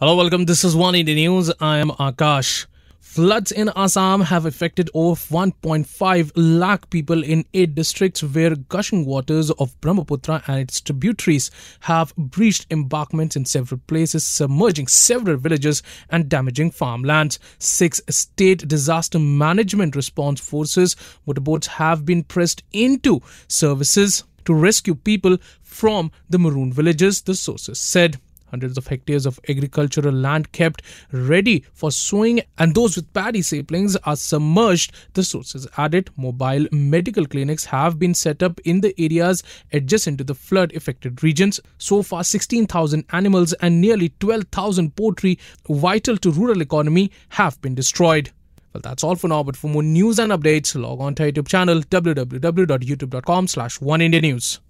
Hello, welcome. This is One India News. I am Akash. Floods in Assam have affected over 1.5 lakh people in eight districts where gushing waters of Brahmaputra and its tributaries have breached embankments in several places, submerging several villages and damaging farmlands. Six state disaster management response forces motorboats have been pressed into services to rescue people from the maroon villages, the sources said hundreds of hectares of agricultural land kept ready for sowing and those with paddy saplings are submerged the sources added mobile medical clinics have been set up in the areas adjacent to the flood affected regions so far 16000 animals and nearly 12000 poultry vital to rural economy have been destroyed well, that's all for now. But for more news and updates, log on to our YouTube channel www.youtube.com/slash One India News.